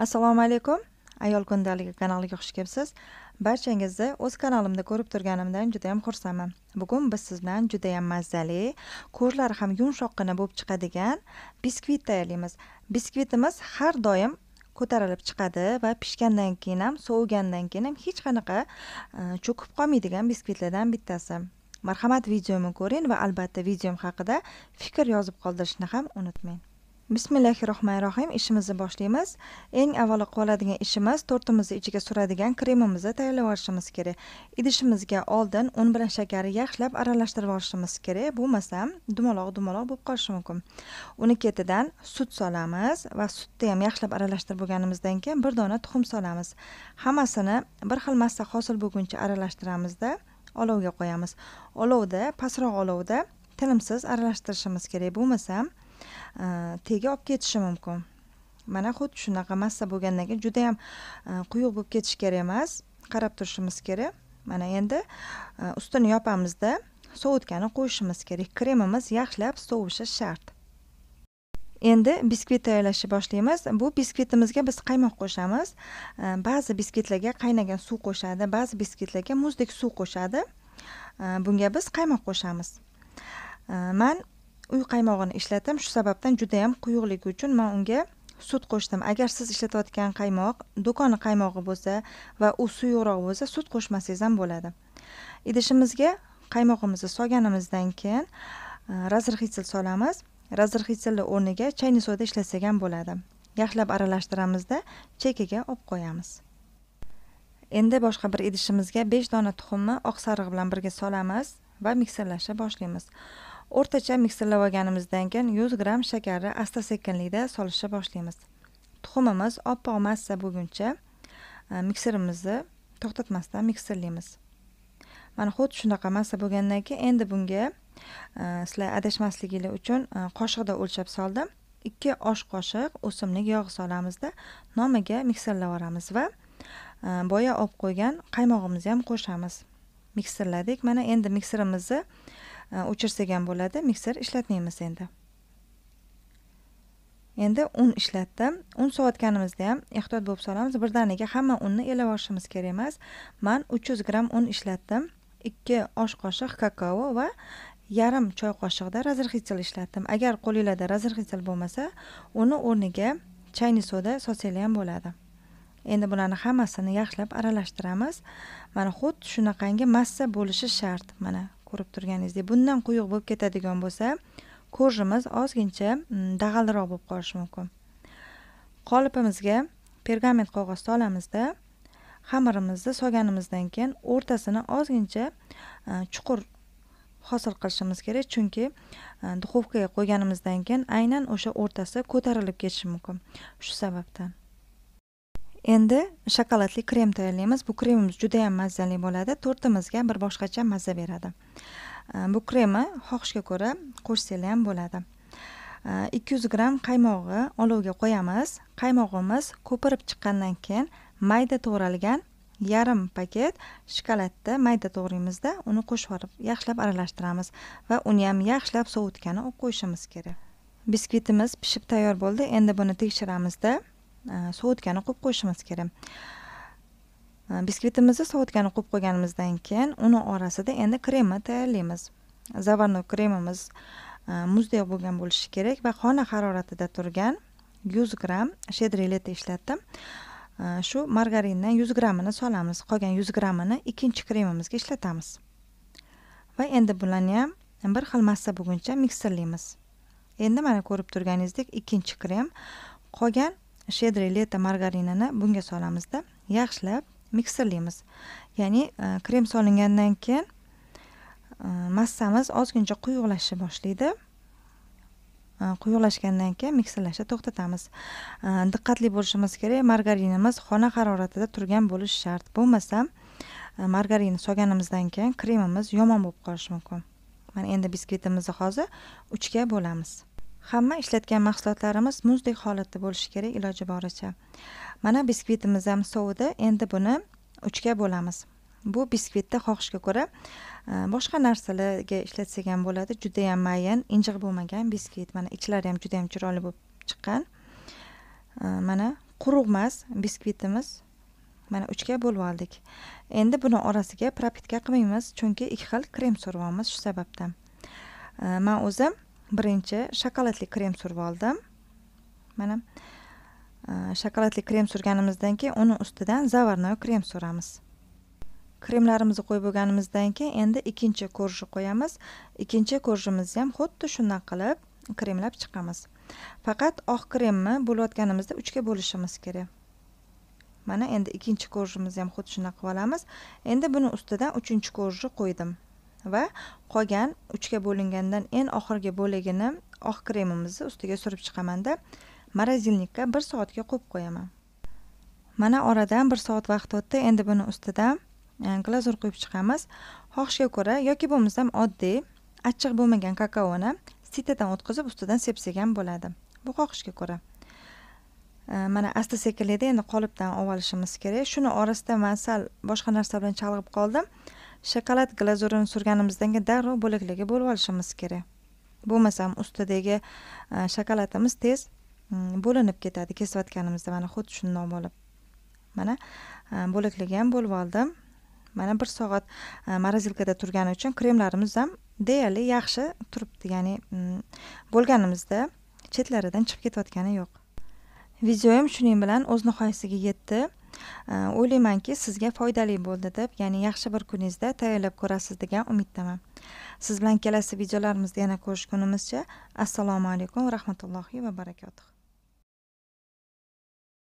assalomu alaykum ayol kundaligi kanaliga xush kelibsiz barchangizni o'z kanalimda ko'rib turganimdan juda yam xursandman bugun biz siz bilan juda yam mazali ko'rlari ham yumshoqqina bo'lib chiqadigan biskvit tayyorlaymiz biskvitimiz har doim ko'tarilib chiqadi va pishgandan keyin ham sovigandan keyin ham hech qanaqa e, cho'kib qolmaydigan biskvitlardan bittasi marhamat videomni ko'ring va albatta videom haqida fikr yozib qoldirishni ham unutmang bismillahi rohmanir rohim ishimizni boshlaymiz eng avvalo qoladigan ishimiz tortimizni ichiga suradigan kremimizni tayyorlab olishimiz kerak idishimizga oldin un bilan shakarni yaxshilab aralashtirib olishimiz kerak bo'lmasa dumaloq dumaloq bo'lib qolishi mumkin uni ketidan sut solamiz va sutni ham yaxshilab aralashtirib bo'lganimizdan keyin bir dona tuxum solamiz hammasini bir xil massa hosil bo'lguncha aralashtiramizda olovga qo'yamiz olovda pastroq olovda tinimsiz aralashtirishimiz kerak bo'lmasa Э, tegi olib ketishi mumkin mana xuddi shunaqa massa bo'lgandan keyin yam e, quyuq bo'lib ketishi kerak emas qarab turishimiz kerak mana endi e, ustini yopamizda sovutgani qo'yishimiz kerak kremimiz yaxshilab sovishi shart endi biskvit tayyorlashni boshlaymiz bu biskvitimizga biz qaymoq qo'shamiz e, ba'zi biskvitlarga qaynagan suv qo'shadi ba'zi biskvitlarga muzdek suv qo'shadi bunga biz qaymoq qo'shamiz man uy qaymog'ini ishlatdim shu sababdan juda yam quyuqligi uchun man unga sut qo'shdim agar siz ishlatayotgan qaymoq do'koni qaymog'i bo'lsa va u suyuqroq bo'lsa sut qo'shmasangiz ham bo'ladi idishimizga qaymog'imizni solganimizdan keyin e, razrxitsil solamiz razrxitsilni o'rniga chayni soda ishlatsak ham bo'ladi yaxshilab aralashtiramizda chekkaga olib qo'yamiz endi boshqa bir idishimizga besh dona tuxumni oq sarig'i bilan birga solamiz va mikserlashni boshlaymiz o'rtacha olganimizdan keyin 100 gramm shakarni asta sekinlikda solishni boshlaymiz tuxumimiz oppoq massa bo'lguncha e, mikserimizni to'xtatmasdan mikserlaymiz mana xuddi shunaqa massa bo'lgandan keyin endi bunga e, sizlar adashmasliginglar uchun e, qoshiqda o'lchab soldim ikki osh qoshiq o'simlik yog'i solamizda nomiga yuboramiz va boya olib qo'ygan qaymog'imizni ham qo'shamiz mikserladik mana endi mikserimizni o'chirsak ham bo'ladi mikser ishlatmaymiz endi endi un ishlatdim un sovutganimizda ham ehtiyot bo'lib solamiz birdaniga hamma unni elab olishimiz kerak emas man 300 gramm un ishlatdim 2 osh qoshiq kakao va yarim choy qoshiqda razrxitel ishlatdim agar qo'linglarda razrxitel bo'lmasa uni o'rniga chayni soda solsanglar ham bo'ladi endi bularni hammasini yaxshilab aralashtiramiz mana xuddi shunaqangi massa bo'lishi shart mana ko'rib turganingizdek bundan quyuq bo'lib ketadigan bo'lsa ko'rjimiz ozgincha mm, dag'alroq bo'lib qolishi mumkin qolipimizga pergament qog'ozni olamizda xamirimizni solganimizdan keyin o'rtasini ozgincha e, chuqur hosil qilishimiz kerak chunki e, duxovkaga qo'yganimizdan keyin aynan o'sha o'rtasi ko'tarilib ketishi mumkin shu sababdan endi shokoladli krem tayyorlaymiz bu kremimiz juda yam mazali bo'ladi tortimizga bir boshqacha mazza beradi bu kremni xohishga ko'ra qo'shsanglar ham bo'ladi 200 gramm qaymog'i olovga qo'yamiz qaymog'imiz ko'pirib chiqqandan keyin mayda to'g'ralgan yarim paket shokoladni mayda to'g'raymizda uni qo'shib yuborib yaxshilab aralashtiramiz va uni ham yaxshilab sovutgani qo'yishimiz kerak biskvitimiz pishib tayyor bo'ldi endi buni tekshiramizda Э, sovutgani qo'yib qo'yishimiz kerak э, biskvitimizni sovutgani qo'yib qo'yganimizdan keyin uni orasida endi kremni tayyorlaymiz zavarnoy kremimiz э, muzdek bo'lgan bo'lishi kerak va xona haroratida turgan 100 gramm shedrilet ishlatdim shu margarinni 100 grammini solamiz qolgan 100 grammini ikkinchi kremimizga ishlatamiz va endi bularni ham bir xil massa bo'lguncha mikserlaymiz endi mana ko'rib turganingizdek ikkinchi krem qolgan shedri leta margarinini bunga solamizda yaxshilab mikserlaymiz ya'ni e, krem solingandan keyin e, massamiz ozgincha quyuqlashishni boshlaydi e, quyuqlashgandan keyin mikserlashni to'xtatamiz diqqatli bo'lishimiz kerak margarinimiz xona haroratida turgan bo'lishi shart bo'lmasa margarinni solganimizdan keyin kremimiz yomon bo'lib qolishi mumkin mana endi biskvitimizni hozir uchga bo'lamiz hamma ishlatgan mahsulotlarimiz muzdek holatda bo'lishi kerak iloji boricha mana biskvitimiz ham sovidi endi buni uchga bo'lamiz bu biskvitni xohishga ko'ra e, boshqa narsalarga ishlatsak ham bo'ladi judayam mayin injiq bo'lmagan biskvit mana ichlari ham judayam chiroyli bo'lib chiqqan e, mana quruq emas biskvitimiz mana uchga bo'lib oldik endi buni orasiga пропитка qilmaymiz chunki ikki xil krem suryapmiz shu sababdan e, man o'zim birinchi shokoladli krem surib oldim mana e, shokoladli krem surganimizdan keyin uni ustidan zavarnoy krem suramiz kremlarimizni qo'yib bo'lganimizdan keyin endi ikkinchi korjni qo'yamiz ikkinchi korjimizni ham xuddi shunday qilib kremlab chiqamiz faqat oq kremni bo'layotganimizda uchga bo'lishimiz kerak mana endi ikkinchi korjimizni ham xuddi shunaqa qilib olamiz endi buni ustidan uchinchi korjni qo'ydim va qolgan uchga bo'lingandan eng oxirgi bo'lagini oq kremimizni ustiga surib chiqamanda морозильникka bir soatga qo'yib qo'yaman mana oradan bir soat vaqt o'tdi endi buni ustidan e, glazur quyib chiqamiz xohishga ko'ra yoki bo'lmasam oddiy achchiq bo'lmagan kakaoni sitadan o'tkazib ustidan sepsak ham bo'ladi bu xohishga ko'ra e, mana asta sekinlikda endi qolipdan olishimiz kerak shuni orasida man sal boshqa narsa bilan chalg'ib qoldim shokolad glazurini surganimizdan keyin darrov bo'lakligi bo'lib olishimiz kerak bo'lmasam ustidagi e, shokoladimiz tez mm, bo'linib ketadi kesayotganimizda mana xuddi shundoq bo'lib mana e, bo'lakligi ham bo'lib oldim mana bir soat морозилкада e, turgani uchun kremlarimiz ham deyarli yaxshi turibdi ya'ni mm, bo'lganimizda chetlaridan chiqib ketayotgani yo'q videom shuning bilan o'z nihoyasiga yetdi Э, o'ylaymanki sizga foydali bo'ldi deb ya'ni yaxshi bir kuningizda tayyorlab ko'rasiz degan umiddaman siz bilan kelasi videolarimizda yana ko'rishgunimizcha assalomu alaykum va rahmatullohi va barakatuh